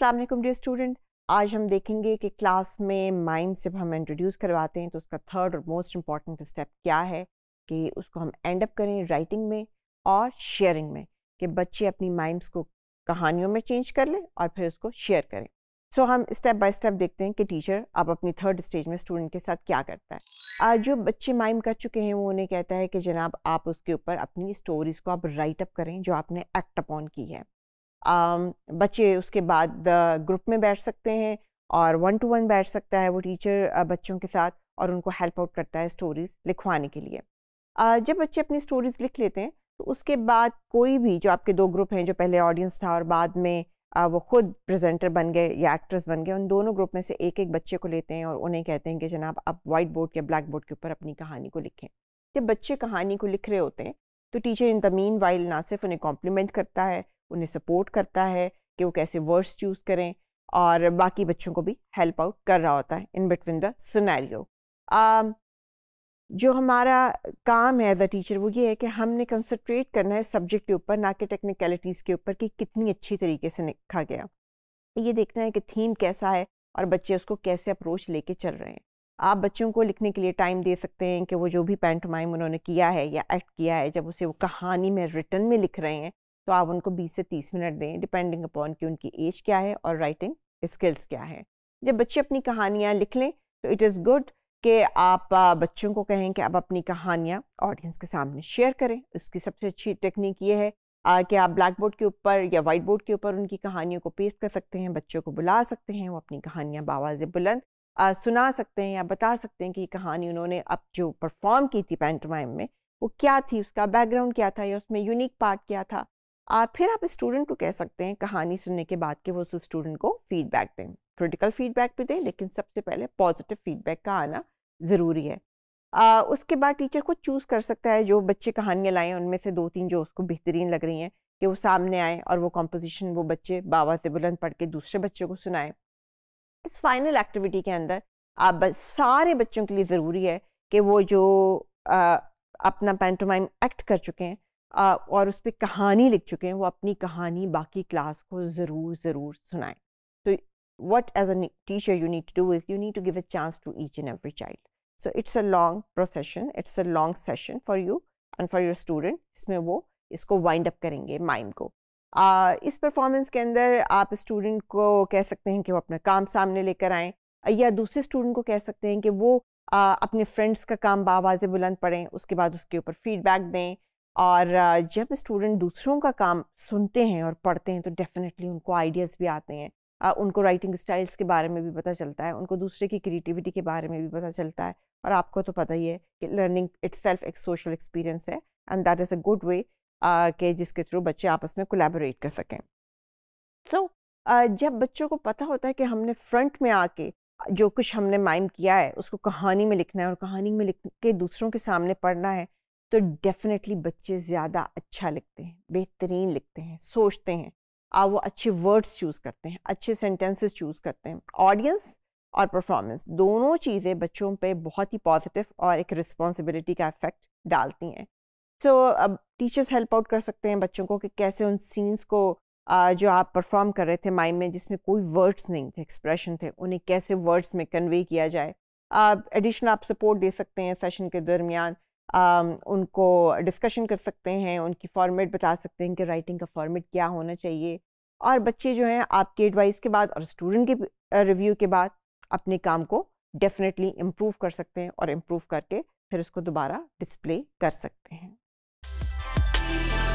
अस्सलाम वालेकुम dear student आज हम देखेंगे कि क्लास में माइंड जब हम इंट्रोड्यूस करवाते हैं तो उसका थर्ड और मोस्ट इम्पॉर्टेंट स्टेप क्या है कि उसको हम एंड अप करें राइटिंग में और शेयरिंग में कि बच्चे अपनी माइंड्स को कहानियों में चेंज कर लें और फिर उसको शेयर करें सो so, हम स्टेप बाय स्टेप देखते हैं कि टीचर अब अपनी थर्ड स्टेज में स्टूडेंट के साथ क्या करता है आज जो बच्चे माइम कर चुके हैं वो उन्हें कहता है कि जनाब आप उसके ऊपर अपनी स्टोरीज़ को आप राइट अप करें जो आपने एक्ट अपॉन की है बच्चे उसके बाद ग्रुप में बैठ सकते हैं और वन टू वन बैठ सकता है वो टीचर बच्चों के साथ और उनको हेल्प आउट करता है स्टोरीज़ लिखवाने के लिए जब बच्चे अपनी स्टोरीज़ लिख लेते हैं तो उसके बाद कोई भी जो आपके दो ग्रुप हैं जो पहले ऑडियंस था और बाद में वो खुद प्रेजेंटर बन गए या एक्ट्रेस बन गए उन दोनों ग्रुप में से एक एक बच्चे को लेते हैं और उन्हें कहते हैं कि जनाब आप वाइट बोर्ड या ब्लैक बोर्ड के ऊपर अपनी कहानी को लिखें जब बच्चे कहानी को लिख रहे होते हैं तो teacher in the meanwhile ना सिर्फ उन्हें कॉम्प्लीमेंट करता है उन्हें सपोर्ट करता है कि वो कैसे वर्ड्स चूज़ करें और बाकी बच्चों को भी हेल्प आउट कर रहा होता है इन बिटवीन द सिनेरियो जो हमारा काम है एज अ टीचर वो ये है कि हमने कंसंट्रेट करना है सब्जेक्ट के ऊपर ना कि टेक्निकलिटीज़ के ऊपर कि कितनी अच्छी तरीके से लिखा गया ये देखना है कि थीम कैसा है और बच्चे उसको कैसे अप्रोच लेके चल रहे हैं आप बच्चों को लिखने के लिए टाइम दे सकते हैं कि वो जो भी पेंटमाइम उन्होंने किया है या एक्ट किया है जब उसे वो कहानी में रिटर्न में लिख रहे हैं तो आप उनको 20 से 30 मिनट दें डिपेंडिंग अपॉन कि उनकी एज क्या है और राइटिंग स्किल्स क्या है जब बच्चे अपनी कहानियाँ लिख लें तो इट इज़ गुड कि आप बच्चों को कहें कि आप अपनी कहानियाँ ऑडियंस के सामने शेयर करें उसकी सबसे अच्छी टेक्निक ये है कि आप ब्लैक बोर्ड के ऊपर या वाइट बोर्ड के ऊपर उनकी कहानियों को पेस्ट कर सकते हैं बच्चों को बुला सकते हैं वो अपनी कहानियाँ बावाज बुलंद सुना सकते हैं या बता सकते हैं कि कहानी उन्होंने अब जो परफॉर्म की थी पेंटोमाइम में वो क्या थी उसका बैकग्राउंड क्या था या उसमें यूनिक पार्ट क्या था आप फिर आप स्टूडेंट को कह सकते हैं कहानी सुनने के बाद कि वो उस स्टूडेंट को फीडबैक दें क्रिटिकल फीडबैक भी दें लेकिन सबसे पहले पॉजिटिव फीडबैक का आना ज़रूरी है आ, उसके बाद टीचर को चूज़ कर सकता है जो बच्चे कहानियाँ लाएँ उनमें से दो तीन जो उसको बेहतरीन लग रही हैं कि वो सामने आए और वो कॉम्पोजिशन वो बच्चे बाबा से बुलंद पढ़ के दूसरे बच्चों को सुनाएं इस फाइनल एक्टिविटी के अंदर आप बस सारे बच्चों के लिए ज़रूरी है कि वो जो आ, अपना पेंटोमाइम एक्ट कर चुके हैं और उस पर कहानी लिख चुके हैं वो अपनी कहानी बाकी क्लास को ज़रूर ज़रूर सुनाएं तो what as a teacher you need to do is you need to give a chance to each and every child so it's a long procession it's a long session for you and for your student इसमें वो इसको wind up करेंगे mind को आ, इस performance के अंदर आप student को कह सकते हैं कि वो अपना काम सामने लेकर आएँ या दूसरे स्टूडेंट को कह सकते हैं कि वो आ, अपने फ्रेंड्स का काम बाज़ बुलंद पढ़ें उसके बाद उसके ऊपर फीडबैक दें और जब स्टूडेंट दूसरों का काम सुनते हैं और पढ़ते हैं तो डेफिनेटली उनको आइडियाज़ भी आते हैं उनको राइटिंग स्टाइल्स के बारे में भी पता चलता है उनको दूसरे की क्रिएटिविटी के बारे में भी पता चलता है और आपको तो पता ही है कि लर्निंग इट्स सेल्फ एक सोशल एक्सपीरियंस है and that is a good way के जिसके थ्रू बच्चे आपस में कोलेबोरेट कर सकें सो so, जब बच्चों को पता होता है कि हमने फ्रंट में आके जो कुछ हमने माइम किया है उसको कहानी में लिखना है और कहानी में लिख के दूसरों के सामने पढ़ना है तो डेफिनेटली बच्चे ज़्यादा अच्छा लिखते हैं बेहतरीन लिखते हैं सोचते हैं आप वो अच्छे वर्ड्स चूज़ करते हैं अच्छे सेंटेंसेस चूज़ करते हैं ऑडियंस और परफॉर्मेंस दोनों चीज़ें बच्चों पे बहुत ही पॉजिटिव और एक रिस्पॉन्सिबिलिटी का इफेक्ट डालती हैं सो so, अब टीचर्स हेल्प आउट कर सकते हैं बच्चों को कि कैसे उन सीन्स को जो आप परफॉर्म कर रहे थे माइंड में जिसमें कोई वर्ड्स नहीं थे एक्सप्रेशन थे उन्हें कैसे वर्ड्स में कन्वे किया जाए एडिशनल आप सपोर्ट दे सकते हैं सेशन के दरमियान उनको डिस्कशन कर सकते हैं उनकी फॉर्मेट बता सकते हैं कि राइटिंग का फॉर्मेट क्या होना चाहिए और बच्चे जो हैं आपके एडवाइस के बाद और स्टूडेंट के रिव्यू के बाद अपने काम को डेफिनेटली इम्प्रूव कर सकते हैं और इम्प्रूव करके फिर उसको दोबारा डिस्प्ले कर सकते हैं